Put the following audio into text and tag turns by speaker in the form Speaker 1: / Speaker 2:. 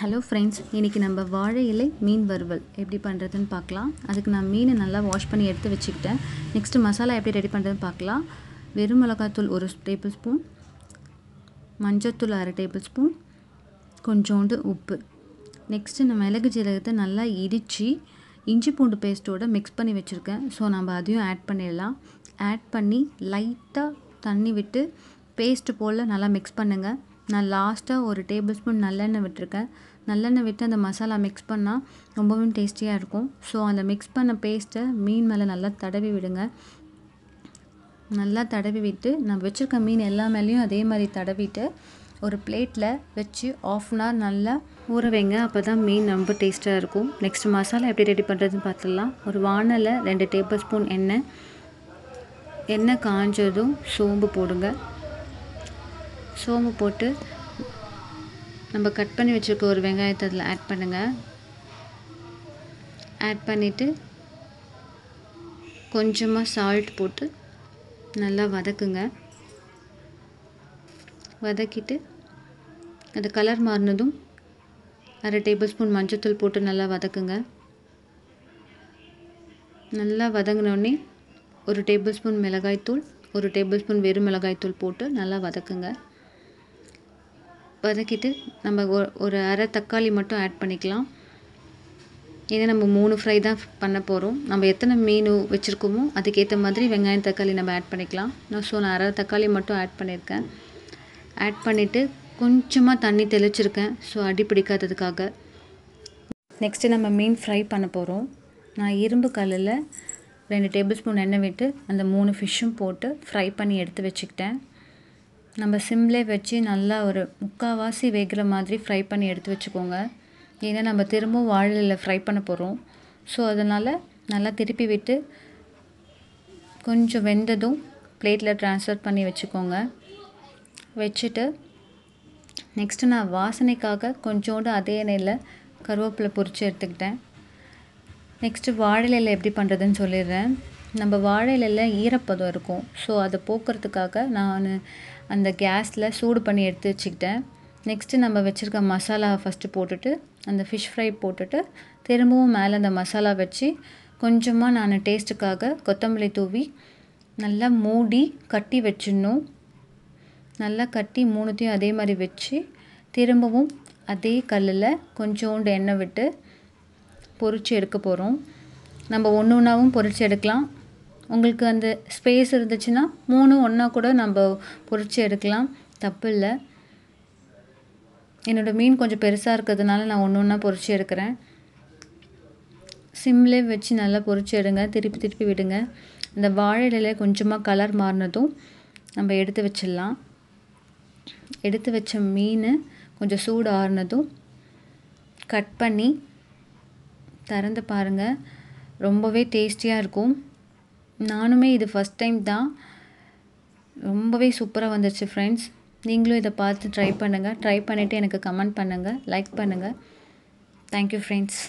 Speaker 1: hello friends இன்றைக்கி நம்ம வாழை இலை மீன் வறுவல் எப்படி பண்ணுறதுன்னு பார்க்கலாம் அதுக்கு நான் மீனை நல்லா வாஷ் பண்ணி எடுத்து வச்சுக்கிட்டேன் நெக்ஸ்ட்டு மசாலா எப்படி ரெடி பண்ணுறதுன்னு பார்க்கலாம் வெறும் மிளகாத்தூள் ஒரு டேபிள் ஸ்பூன் மஞ்சத்தூள் அரை டேபிள் ஸ்பூன் கொஞ்சோண்டு உப்பு நெக்ஸ்ட்டு நம்ம மிளகு ஜீரகத்தை நல்லா இடித்து இஞ்சி பூண்டு பேஸ்ட்டோடு மிக்ஸ் பண்ணி வச்சுருக்கேன் ஸோ நம்ம அதையும் ஆட் பண்ணிடலாம் ஆட் பண்ணி லைட்டாக தண்ணி விட்டு பேஸ்ட்டு போல் நல்லா மிக்ஸ் பண்ணுங்கள் நான் லாஸ்ட்டாக ஒரு டேபிள் ஸ்பூன் நல்லெண்ணெய் விட்டுருக்கேன் நல்லெண்ணெய் விட்டு அந்த மசாலா மிக்ஸ் பண்ணால் ரொம்பவும் டேஸ்டியாக இருக்கும் ஸோ அந்த மிக்ஸ் பண்ண பேஸ்ட்டை மீன் மேலே நல்லா தடவி விடுங்க நல்லா தடவி விட்டு நான் வச்சுருக்க மீன் எல்லா மேலேயும் அதே மாதிரி தடவிட்டு ஒரு பிளேட்டில் வச்சு ஆஃப் அன் ஹவர் நல்லா ஊற வைங்க அப்போ தான் மீன் ரொம்ப டேஸ்ட்டாக இருக்கும் நெக்ஸ்ட் மசாலா எப்படி ரெடி பண்ணுறதுன்னு பார்த்துடலாம் ஒரு வானலில் ரெண்டு டேபிள் ஸ்பூன் எண்ணெய் எண்ணெய் காஞ்சதும் சோம்பு போடுங்க சோம்பு போட்டு நம்ம கட் பண்ணி வச்சுருக்க ஒரு வெங்காயத்தை அதில் ஆட் பண்ணுங்கள் ஆட் பண்ணிவிட்டு கொஞ்சமாக சால்ட் போட்டு நல்லா வதக்குங்க வதக்கிட்டு அது கலர் மாறினதும் அரை டேபிள் ஸ்பூன் மஞ்சத்தூள் போட்டு நல்லா வதக்குங்க நல்லா வதங்கினோடனே ஒரு டேபிள் ஸ்பூன் மிளகாய்த்தூள் ஒரு டேபிள் ஸ்பூன் வெறும் மிளகாய்த்தூள் போட்டு நல்லா வதக்குங்க வதக்கிட்டு நம்ம ஒரு அரை தக்காளி மட்டும் ஆட் பண்ணிக்கலாம் இதே நம்ம மூணு ஃப்ரை தான் பண்ண போகிறோம் நம்ம எத்தனை மீன் வச்சுருக்கோமோ அதுக்கேற்ற மாதிரி வெங்காயம் தக்காளி நம்ம ஆட் பண்ணிக்கலாம் நான் ஸோ நான் அரை தக்காளி மட்டும் ஆட் பண்ணியிருக்கேன் ஆட் பண்ணிவிட்டு கொஞ்சமாக தண்ணி தெளிச்சிருக்கேன் ஸோ அடி பிடிக்காததுக்காக நெக்ஸ்ட்டு நம்ம மீன் ஃப்ரை பண்ண போகிறோம் நான் இரும்பு கல்லில் ரெண்டு டேபிள் ஸ்பூன் எண்ணெய் விட்டு அந்த மூணு ஃபிஷ்ஷும் போட்டு ஃப்ரை பண்ணி எடுத்து வச்சுக்கிட்டேன் நம்ம சிம்லே வச்சு நல்லா ஒரு முக்கால்வாசி வேகிற மாதிரி ஃப்ரை பண்ணி எடுத்து வச்சுக்கோங்க ஏன்னா நம்ம திரும்பவும் வாழலில் ஃப்ரை பண்ண போகிறோம் ஸோ அதனால் நல்லா திருப்பி விட்டு கொஞ்சம் வெந்ததும் பிளேட்டில் ட்ரான்ஸ்ஃபர் பண்ணி வச்சுக்கோங்க வச்சுட்டு நெக்ஸ்ட்டு நான் வாசனைக்காக கொஞ்சோண்டு அதே நெல்ல கருவேப்பிலை பொரித்து எடுத்துக்கிட்டேன் நெக்ஸ்ட்டு வாழலையில் எப்படி பண்ணுறதுன்னு சொல்லிடுறேன் நம்ம வாழலையில் ஈரப்பதம் இருக்கும் ஸோ அதை போக்குறதுக்காக நான் அந்த கேஸில் சூடு பண்ணி எடுத்து வச்சுக்கிட்டேன் நெக்ஸ்ட்டு நம்ம வச்சுருக்க மசாலா ஃபஸ்ட்டு போட்டுட்டு அந்த ஃபிஷ் ஃப்ரை போட்டுட்டு திரும்பவும் மேலே அந்த மசாலா வச்சு கொஞ்சமாக நான் டேஸ்ட்டுக்காக கொத்தமல்லி தூவி நல்லா மூடி கட்டி வச்சிடணும் நல்லா கட்டி மூணுத்தையும் அதே மாதிரி வச்சு திரும்பவும் அதே கல்லில் கொஞ்சோண்டு எண்ணெய் விட்டு பொறிச்சு எடுக்க போகிறோம் நம்ம ஒன்று ஒன்றாவும் பொறிச்சு எடுக்கலாம் உங்களுக்கு அந்த ஸ்பேஸ் இருந்துச்சுன்னா மூணு ஒன்றா கூட நம்ம பொறிச்சு எடுக்கலாம் தப்பு இல்லை என்னோடய மீன் கொஞ்சம் பெருசாக இருக்கிறதுனால நான் ஒன்று ஒன்றா பொறிச்சு எடுக்கிறேன் சிம்லேயே வச்சு நல்லா பொறிச்சு எடுங்க திருப்பி திருப்பி விடுங்க இந்த வாழை கொஞ்சமாக கலர் மாறினதும் நம்ம எடுத்து வச்சிடலாம் எடுத்து வச்ச மீன் கொஞ்சம் சூடு ஆறுனதும் கட் பண்ணி திறந்து பாருங்கள் ரொம்பவே டேஸ்டியாக இருக்கும் நானுமே இது ஃபஸ்ட் டைம் தான் ரொம்பவே சூப்பராக வந்துருச்சு ஃப்ரெண்ட்ஸ் நீங்களும் இதை பார்த்து ட்ரை பண்ணுங்கள் ட்ரை பண்ணிவிட்டு எனக்கு கமெண்ட் பண்ணுங்கள் லைக் பண்ணுங்கள் தேங்க்யூ ஃப்ரெண்ட்ஸ்